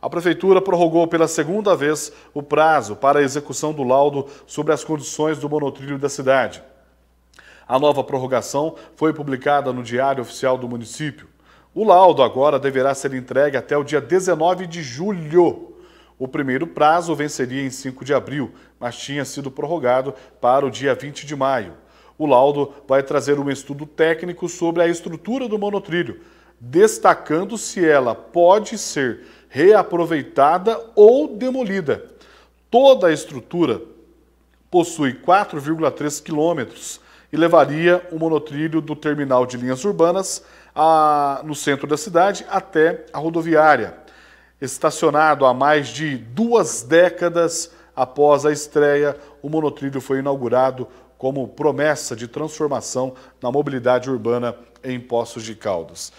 A Prefeitura prorrogou pela segunda vez o prazo para a execução do laudo sobre as condições do monotrilho da cidade. A nova prorrogação foi publicada no Diário Oficial do Município. O laudo agora deverá ser entregue até o dia 19 de julho. O primeiro prazo venceria em 5 de abril, mas tinha sido prorrogado para o dia 20 de maio. O laudo vai trazer um estudo técnico sobre a estrutura do monotrilho, destacando se ela pode ser reaproveitada ou demolida. Toda a estrutura possui 4,3 quilômetros e levaria o monotrilho do terminal de linhas urbanas a, no centro da cidade até a rodoviária. Estacionado há mais de duas décadas após a estreia, o monotrilho foi inaugurado como promessa de transformação na mobilidade urbana em Poços de Caldas.